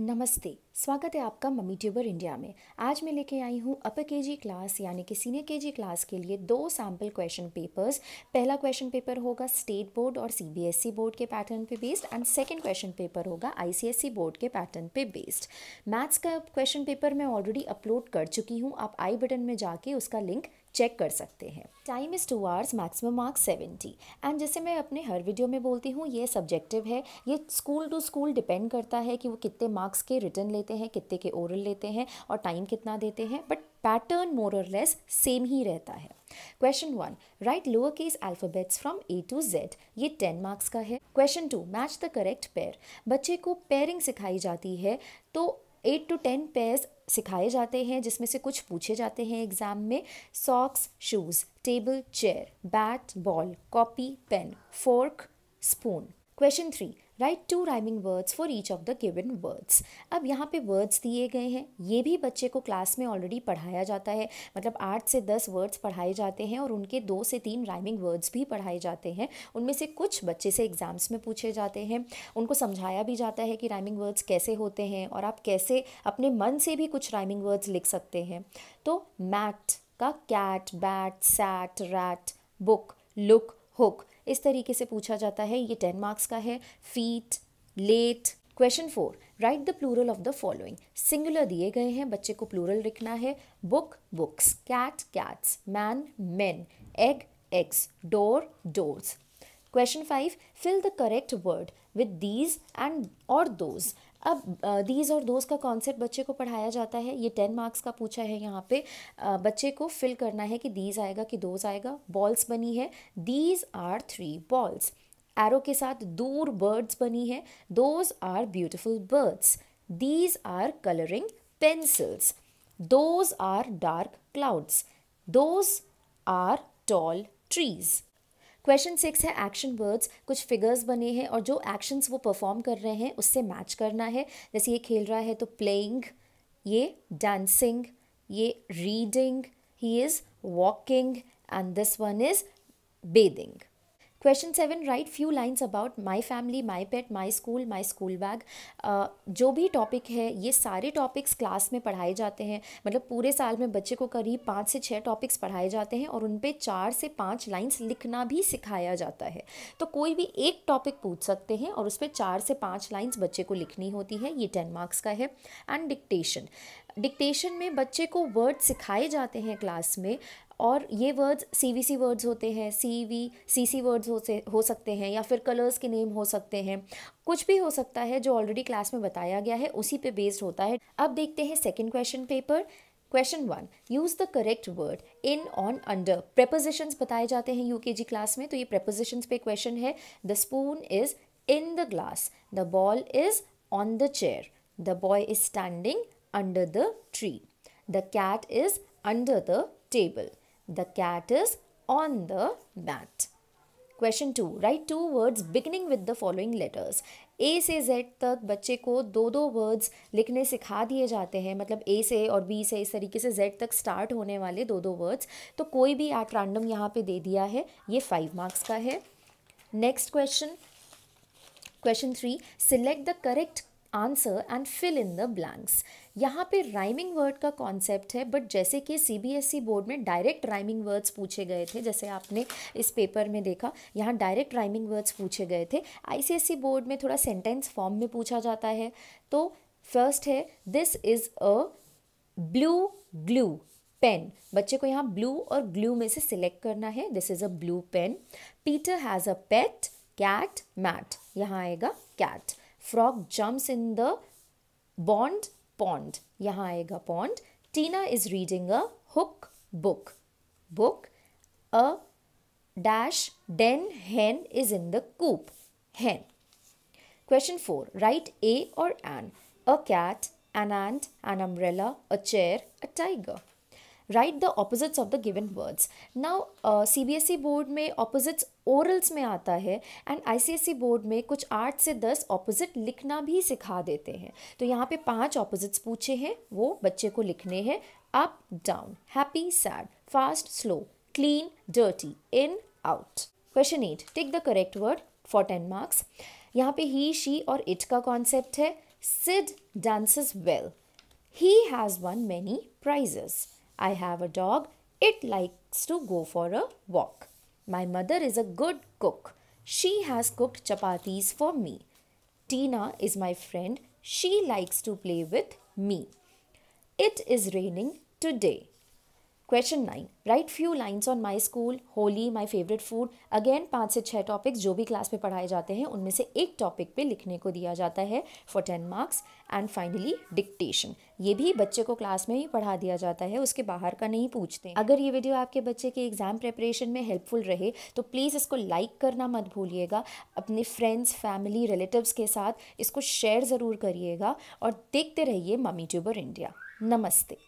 नमस्ते स्वागत है आपका मम्मी ट्यूबर इंडिया में आज मैं लेके आई हूँ अपर के जी क्लास यानी कि सीनियर के जी क्लास के लिए दो सैम्पल क्वेश्चन पेपर्स पहला क्वेश्चन पेपर होगा स्टेट बोर्ड और सीबीएसई बोर्ड e के पैटर्न पे based and second question paper होगा आईसीएसई बोर्ड e के पैटर्न पे बेस्ड मैथ्स का क्वेश्चन पेपर मैं ऑलरेडी अपलोड कर चुकी हूँ आप आई बटन में जाके उसका लिंक चेक कर सकते हैं time is two hours maximum marks seventy and जैसे मैं अपने हर वीडियो में बोलती हूँ ये सब्जेक्टिव है ये स्कूल टू स्कूल डिपेंड करता है कि वो कितने मार्क्स के रिटर्न लेते हैं कितने के ओरल लेते हैं और टाइम कितना देते हैं बट पैटर्न मोर और लेस सेम ही रहता है question one write lower case alphabets from A to Z ये टेन मार्क्स का है question two match the correct pair बच्चे को पेयरिंग सिखाई जाती है तो एट टू टेन पेयर्स सिखाए जाते हैं जिसमें से कुछ पूछे जाते हैं एग्ज़ाम में socks shoes table chair bat ball copy pen fork spoon question three write two rhyming words for each of the given words अब यहाँ पे वर्ड्स दिए गए हैं ये भी बच्चे को क्लास में ऑलरेडी पढ़ाया जाता है मतलब आठ से दस वर्ड्स पढ़ाए जाते हैं और उनके दो से तीन राइमिंग वर्ड्स भी पढ़ाए जाते हैं उनमें से कुछ बच्चे से एग्ज़ाम्स में पूछे जाते हैं उनको समझाया भी जाता है कि राइमिंग वर्ड्स कैसे होते हैं और आप कैसे अपने मन से भी कुछ राइमिंग वर्ड्स लिख सकते हैं तो मैट का cat bat sat rat book look hook इस तरीके से पूछा जाता है ये टेन मार्क्स का है फीट लेट question four write the plural of the following singular दिए गए हैं बच्चे को प्लूरल लिखना है book books cat cats man man egg eggs door doors question five fill the correct word with these and और दोज अब दीज और दोज का कॉन्सेप्ट बच्चे को पढ़ाया जाता है ये टेन मार्क्स का पूछा है यहाँ पे बच्चे को फिल करना है कि दीज आएगा कि दोज आएगा बॉल्स बनी है these are three balls arrow के साथ दूर बर्ड्स बनी है those are beautiful birds these are colouring pencils those are dark clouds those are tall trees question six है एक्शन वर्ड्स कुछ फिगर्स बने हैं और जो एक्शंस वो परफॉर्म कर रहे हैं उससे मैच करना है जैसे ये खेल रहा है तो प्लेइंग ये डांसिंग ये reading he is walking and this one is bathing question seven write few lines about my family my pet my school my school bag जो भी टॉपिक है ये सारे टॉपिक्स क्लास में पढ़ाए जाते हैं मतलब पूरे साल में बच्चे को करीब पाँच से छः टॉपिक्स पढ़ाए जाते हैं और उन पर चार से पाँच लाइन्स लिखना भी सिखाया जाता है तो कोई भी एक टॉपिक पूछ सकते हैं और उस पर चार से पाँच लाइन्स बच्चे को लिखनी होती है ये टेन मार्क्स का है एंड डिक्टेशन डिक्टेशन में बच्चे को वर्ड सिखाए जाते हैं क्लास में और ये words C V C words होते हैं सी वी सी सी वर्ड्स हो से हो सकते हैं या फिर कलर्स के नेम हो सकते हैं कुछ भी हो सकता है जो ऑलरेडी क्लास में बताया गया है उसी पे बेस्ड होता है अब देखते हैं second question paper question one use the correct word in on under prepositions बताए जाते हैं जी क्लास में तो ये प्रेपोजिशंस पे क्वेश्चन है the spoon is in the glass the ball is on the chair the boy is standing under the tree. The cat is under the table. The cat is on the mat. Question two write two words beginning with the following letters A से Z तक बच्चे को दो दो words लिखने सिखा दिए जाते हैं मतलब ए से और बी से इस तरीके से जेड तक स्टार्ट होने वाले दो दो वर्ड्स तो कोई भी एट रैंडम यहाँ पे दे दिया है ये फाइव मार्क्स का है next question question three select the correct answer and fill in the blanks यहाँ पे राइमिंग वर्ड का कॉन्सेप्ट है बट जैसे कि सीबीएसई बोर्ड e में डायरेक्ट राइमिंग वर्ड्स पूछे गए थे जैसे आपने इस पेपर में देखा यहाँ डायरेक्ट राइमिंग वर्ड्स पूछे गए थे आईसीएसई बोर्ड e में थोड़ा सेंटेंस फॉर्म में पूछा जाता है तो फर्स्ट है this is a blue glue pen बच्चे को यहाँ ब्लू और ग्लू में से सिलेक्ट करना है this is a blue pen Peter has a pet cat mat यहाँ आएगा cat frog jumps in the pond pond. यहाँ आएगा pond. Tina is reading a hook book. Book. A dash den hen is in the coop. Hen. Question 4. Write A or an. A cat, an ant, an umbrella, a chair, a tiger. Write the opposites of the given words now C B S E board में opposites orals में आता है and I C S E board में कुछ आठ से दस opposite लिखना भी सिखा देते हैं तो यहाँ पे पांच ऑपोजिट्स पूछे हैं वो बच्चे को लिखने हैं up down happy sad fast slow clean dirty in out question eight take the correct word for ten marks यहाँ पे ही शी और इट का कॉन्सेप्ट है Sid dances well he has won many prizes I have a dog. It likes to go for a walk. My mother is a good cook. She has cooked chapatis for me. Tina is my friend. She likes to play with me. It is raining today. Question nine write few lines on my school Holi my favourite food again पाँच से छः topics जो भी class में पढ़ाए जाते हैं उनमें से एक टॉपिक पे लिखने को दिया जाता है for ten marks and finally dictation ये भी बच्चे को क्लास में ही पढ़ा दिया जाता है उसके बाहर का नहीं पूछते अगर ये वीडियो आपके बच्चे के एग्जाम प्रेपरेशन में हेल्पफुल रहे तो प्लीज़ इसको लाइक करना मत भूलिएगा अपने फ्रेंड्स फैमिली रिलेटिव्स के साथ इसको शेयर ज़रूर करिएगा और देखते रहिए मम्मी ट्यूबर इंडिया नमस्ते